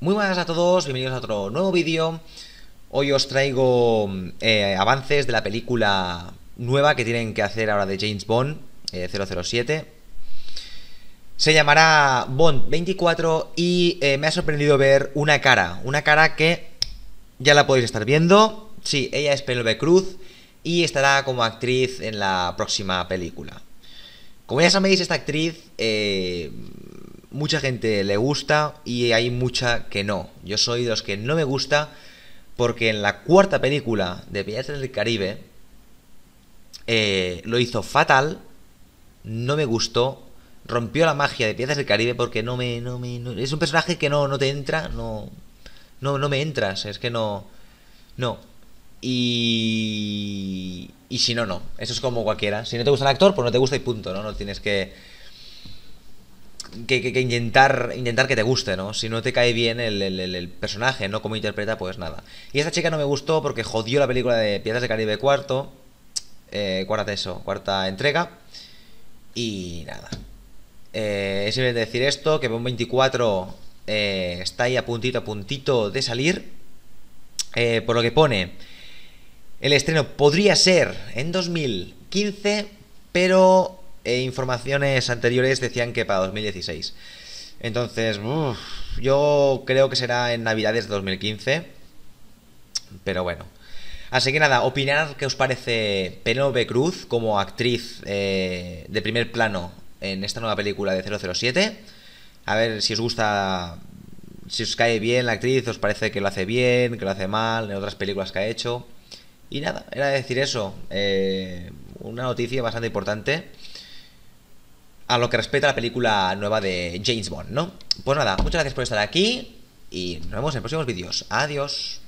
Muy buenas a todos, bienvenidos a otro nuevo vídeo. Hoy os traigo eh, avances de la película nueva que tienen que hacer ahora de James Bond 007. Eh, Se llamará Bond 24 y eh, me ha sorprendido ver una cara, una cara que ya la podéis estar viendo. Sí, ella es Penelope Cruz y estará como actriz en la próxima película. Como ya sabéis, esta actriz eh, mucha gente le gusta y hay mucha que no. Yo soy de los que no me gusta porque en la cuarta película de Piedras del Caribe eh, lo hizo fatal, no me gustó, rompió la magia de Piedras del Caribe porque no me... No me es un personaje que no, no te entra, no, no, no me entras, es que no... No. Y... Y si no, no. Eso es como cualquiera. Si no te gusta el actor, pues no te gusta y punto, ¿no? No tienes que que, intentar, intentar que te guste, ¿no? Si no te cae bien el, personaje, ¿no? como interpreta, pues nada. Y esta chica no me gustó porque jodió la película de Piedras de Caribe cuarto, eh, cuarta eso, cuarta entrega. Y nada. Eh, es simplemente decir esto, que bomb 24 eh, está ahí a puntito, a puntito de salir. Eh, por lo que pone, el estreno podría ser en 2015, pero e informaciones anteriores decían que para 2016. Entonces, yo creo que será en Navidades de 2015. Pero bueno. Así que nada, opinar qué os parece Penélope Cruz como actriz eh, de primer plano en esta nueva película de 007. A ver si os gusta, si os cae bien la actriz, os parece que lo hace bien, que lo hace mal, en otras películas que ha hecho. Y nada, era decir eso. Eh, una noticia bastante importante a lo que respecta a la película nueva de James Bond, ¿no? Pues nada, muchas gracias por estar aquí y nos vemos en próximos vídeos. Adiós.